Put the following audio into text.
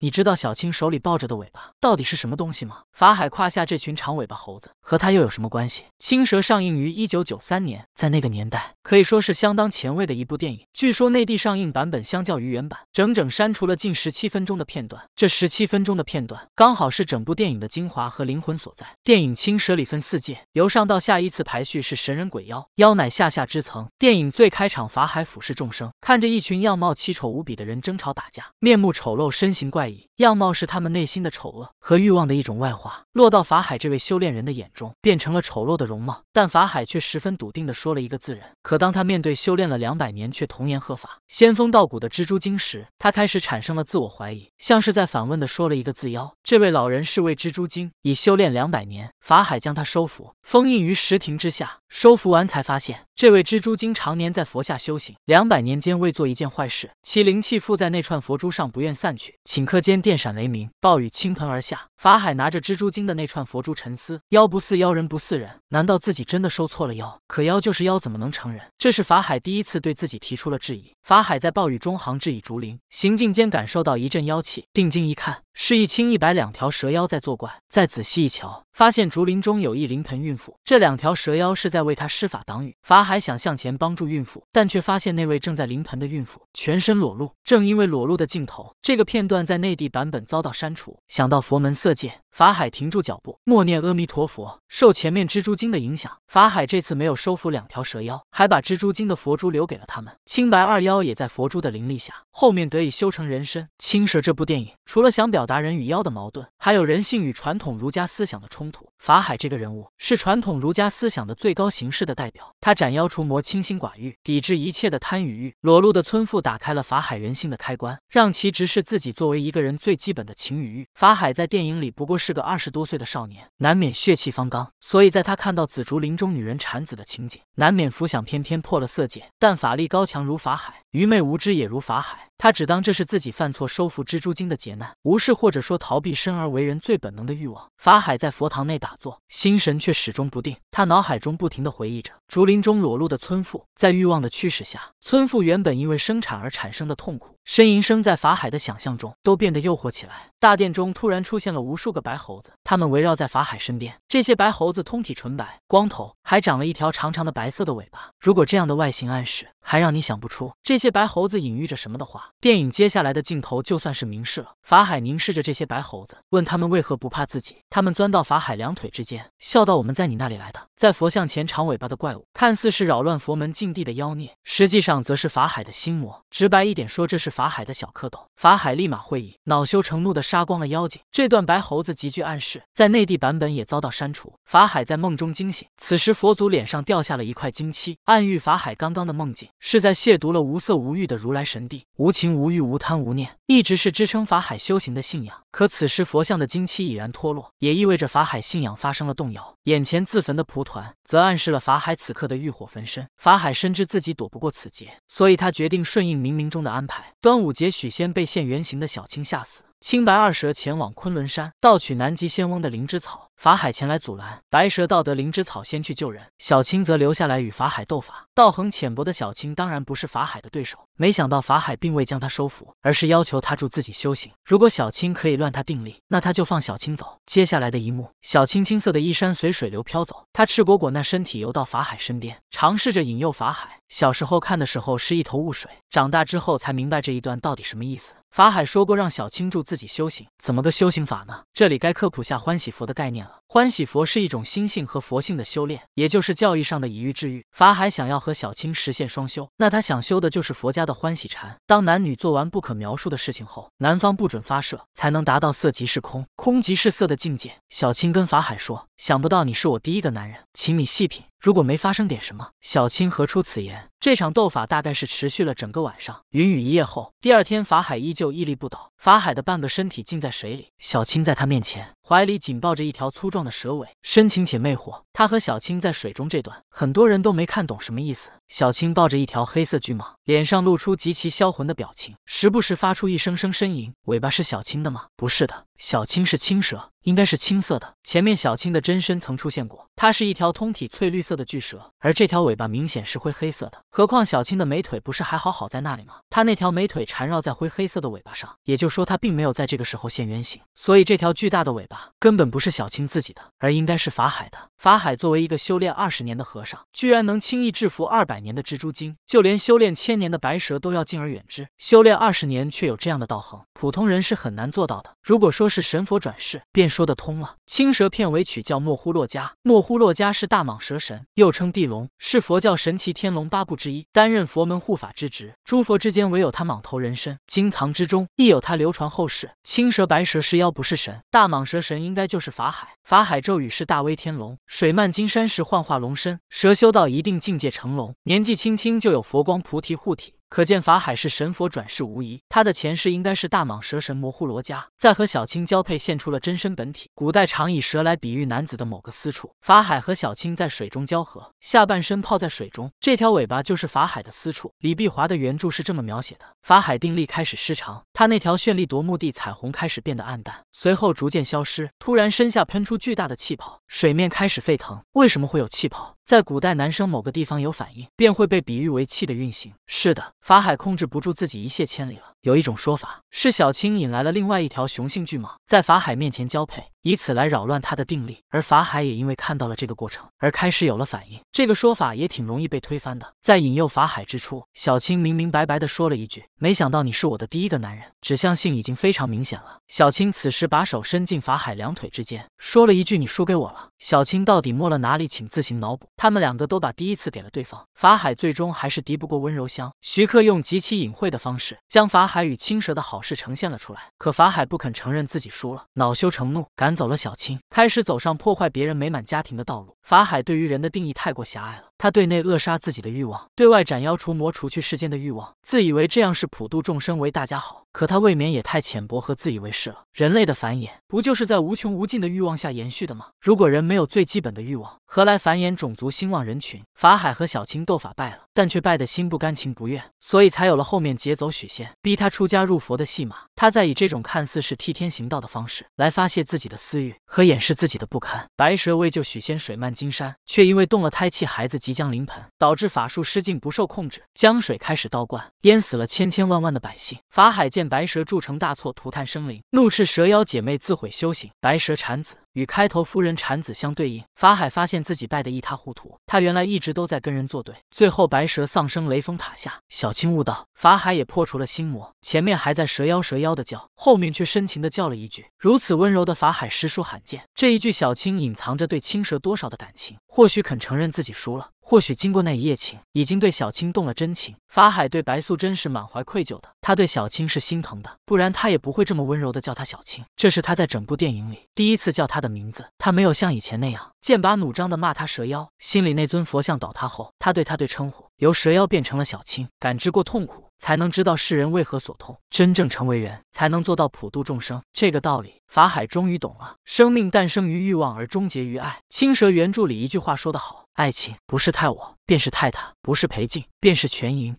你知道小青手里抱着的尾巴到底是什么东西吗？法海胯下这群长尾巴猴子和他又有什么关系？青蛇上映于一九九三年，在那个年代可以说是相当前卫的一部电影。据说内地上映版本相较于原版，整整删除了近十七分钟的片段。这十七分钟的片段，刚好是整部电影的精华和灵魂所在。电影青蛇里分四界，由上到下依次排序是神、人、鬼、妖，妖乃下下之层。电影最开场，法海俯视众生，看着一群样貌奇丑无比的人争吵打架，面目丑陋，身形怪。样貌是他们内心的丑恶和欲望的一种外化，落到法海这位修炼人的眼中，变成了丑陋的容貌。但法海却十分笃定地说了一个字“人”。可当他面对修炼了两百年却童颜鹤发、仙风道骨的蜘蛛精时，他开始产生了自我怀疑，像是在反问地说了一个字“妖”。这位老人是位蜘蛛精，已修炼两百年，法海将他收服，封印于石亭之下。收服完才发现，这位蜘蛛精常年在佛下修行，两百年间未做一件坏事，其灵气附在那串佛珠上，不愿散去。顷刻间，电闪雷鸣，暴雨倾盆而下。法海拿着蜘蛛精的那串佛珠沉思：妖不似妖，人不似人，难道自己真的收错了妖？可妖就是妖，怎么能成人？这是法海第一次对自己提出了质疑。法海在暴雨中行至以竹林，行进间感受到一阵妖气，定睛一看。是一青一白两条蛇妖在作怪，再仔细一瞧，发现竹林中有一临盆孕妇。这两条蛇妖是在为她施法挡雨。法海想向前帮助孕妇，但却发现那位正在临盆的孕妇全身裸露。正因为裸露的镜头，这个片段在内地版本遭到删除。想到佛门色戒，法海停住脚步，默念阿弥陀佛。受前面蜘蛛精的影响，法海这次没有收服两条蛇妖，还把蜘蛛精的佛珠留给了他们。青白二妖也在佛珠的灵力下，后面得以修成人身。《青蛇》这部电影除了想表达人与妖的矛盾，还有人性与传统儒家思想的冲突。法海这个人物是传统儒家思想的最高形式的代表，他斩妖除魔，清心寡欲，抵制一切的贪与欲。裸露的村妇打开了法海人性的开关，让其直视自己作为一个人最基本的情与欲。法海在电影里不过是个二十多岁的少年，难免血气方刚，所以在他看到紫竹林中女人产子的情景，难免浮想翩翩，破了色戒。但法力高强如法海，愚昧无知也如法海。他只当这是自己犯错收服蜘蛛精的劫难，无视或者说逃避生而为人最本能的欲望。法海在佛堂内打坐，心神却始终不定。他脑海中不停地回忆着竹林中裸露的村妇，在欲望的驱使下，村妇原本因为生产而产生的痛苦呻吟声，在法海的想象中都变得诱惑起来。大殿中突然出现了无数个白猴子，他们围绕在法海身边。这些白猴子通体纯白，光头，还长了一条长长的白色的尾巴。如果这样的外形暗示还让你想不出这些白猴子隐喻着什么的话，电影接下来的镜头就算是明示了。法海凝视着这些白猴子，问他们为何不怕自己。他们钻到法海两腿之间，笑道：“我们在你那里来的。在佛像前长尾巴的怪物，看似是扰乱佛门禁地的妖孽，实际上则是法海的心魔。直白一点说，这是法海的小蝌蚪。法海立马会意，恼羞成怒的杀光了妖精。这段白猴子极具暗示，在内地版本也遭到删除。法海在梦中惊醒，此时佛祖脸上掉下了一块金漆，暗喻法海刚刚的梦境是在亵渎了无色无欲的如来神地。无情无欲无贪无念，一直是支撑法海修行的信仰。可此时佛像的金漆已然脱落，也意味着法海信仰发生了动摇。眼前自焚的普。蒲团则暗示了法海此刻的欲火焚身。法海深知自己躲不过此劫，所以他决定顺应冥冥中的安排。端午节，许仙被现原形的小青吓死。青白二蛇前往昆仑山盗取南极仙翁的灵芝草，法海前来阻拦。白蛇盗得灵芝草，先去救人，小青则留下来与法海斗法。道行浅薄的小青当然不是法海的对手，没想到法海并未将他收服，而是要求他助自己修行。如果小青可以乱他定力，那他就放小青走。接下来的一幕，小青青色的衣衫随水流飘走，他赤果果那身体游到法海身边，尝试着引诱法海。小时候看的时候是一头雾水，长大之后才明白这一段到底什么意思。法海说过，让小青助自己修行，怎么个修行法呢？这里该科普下欢喜佛的概念了。欢喜佛是一种心性和佛性的修炼，也就是教义上的以欲制欲。法海想要和小青实现双修，那他想修的就是佛家的欢喜禅。当男女做完不可描述的事情后，男方不准发射，才能达到色即是空，空即是色的境界。小青跟法海说：“想不到你是我第一个男人，请你细品。”如果没发生点什么，小青何出此言？这场斗法大概是持续了整个晚上。云雨一夜后，第二天法海依旧屹立不倒，法海的半个身体浸在水里，小青在他面前。怀里紧抱着一条粗壮的蛇尾，深情且魅惑。他和小青在水中这段，很多人都没看懂什么意思。小青抱着一条黑色巨蟒，脸上露出极其销魂的表情，时不时发出一声声呻吟。尾巴是小青的吗？不是的，小青是青蛇，应该是青色的。前面小青的真身曾出现过，它是一条通体翠绿色的巨蛇，而这条尾巴明显是灰黑色的。何况小青的美腿不是还好好在那里吗？她那条美腿缠绕在灰黑色的尾巴上，也就说她并没有在这个时候现原形。所以，这条巨大的尾巴根本不是小青自己的，而应该是法海的。法海作为一个修炼二十年的和尚，居然能轻易制服二百年的蜘蛛精，就连修炼千年的白蛇都要敬而远之。修炼二十年却有这样的道行，普通人是很难做到的。如果说是神佛转世，便说得通了。青蛇片尾曲叫莫呼洛迦，莫呼洛迦是大蟒蛇神，又称地龙，是佛教神奇天龙八部之一，担任佛门护法之职。诸佛之间唯有他蟒头人身，经藏之中亦有他流传后世。青蛇、白蛇是妖，不是神。大蟒蛇神应该就是法海。法海咒语是大威天龙。水漫金山时幻化龙身，蛇修到一定境界成龙，年纪轻轻就有佛光菩提护体，可见法海是神佛转世无疑。他的前世应该是大蟒蛇神摩护罗迦，在和小青交配现出了真身本体。古代常以蛇来比喻男子的某个私处，法海和小青在水中交合，下半身泡在水中，这条尾巴就是法海的私处。李碧华的原著是这么描写的，法海定力开始失常。他那条绚丽夺目的彩虹开始变得暗淡，随后逐渐消失。突然，身下喷出巨大的气泡，水面开始沸腾。为什么会有气泡？在古代，男生某个地方有反应，便会被比喻为气的运行。是的，法海控制不住自己，一泻千里了。有一种说法是小青引来了另外一条雄性巨蟒，在法海面前交配，以此来扰乱他的定力。而法海也因为看到了这个过程而开始有了反应。这个说法也挺容易被推翻的。在引诱法海之初，小青明明白白的说了一句：“没想到你是我的第一个男人。”指向性已经非常明显了。小青此时把手伸进法海两腿之间，说了一句：“你输给我了。”小青到底摸了哪里，请自行脑补。他们两个都把第一次给了对方，法海最终还是敌不过温柔乡。徐克用极其隐晦的方式将法海。海与青蛇的好事呈现了出来，可法海不肯承认自己输了，恼羞成怒，赶走了小青，开始走上破坏别人美满家庭的道路。法海对于人的定义太过狭隘了。他对内扼杀自己的欲望，对外斩妖除魔，除去世间的欲望，自以为这样是普度众生，为大家好。可他未免也太浅薄和自以为是了。人类的繁衍不就是在无穷无尽的欲望下延续的吗？如果人没有最基本的欲望，何来繁衍种族、兴旺人群？法海和小青斗法败了，但却败得心不甘情不愿，所以才有了后面劫走许仙，逼他出家入佛的戏码。他在以这种看似是替天行道的方式，来发泄自己的私欲和掩饰自己的不堪。白蛇为救许仙，水漫金山，却因为动了胎气，孩子。即将临盆，导致法术失禁不受控制，江水开始倒灌，淹死了千千万万的百姓。法海见白蛇铸成大错，涂炭生灵，怒斥蛇妖姐妹自毁修行。白蛇产子，与开头夫人产子相对应。法海发现自己败得一塌糊涂，他原来一直都在跟人作对。最后白蛇丧生雷峰塔下，小青悟道，法海也破除了心魔。前面还在蛇妖蛇妖的叫，后面却深情的叫了一句，如此温柔的法海实属罕见。这一句小青隐藏着对青蛇多少的感情，或许肯承认自己输了。或许经过那一夜情，已经对小青动了真情。法海对白素贞是满怀愧疚的，他对小青是心疼的，不然他也不会这么温柔的叫她小青。这是他在整部电影里第一次叫她的名字。他没有像以前那样剑拔弩张的骂她蛇妖，心里那尊佛像倒塌后，他对他对称呼由蛇妖变成了小青。感知过痛苦，才能知道世人为何所痛；真正成为人，才能做到普度众生。这个道理，法海终于懂了。生命诞生于欲望，而终结于爱。青蛇原著里一句话说得好。爱情不是太我，便是太他；不是裴静，便是全赢。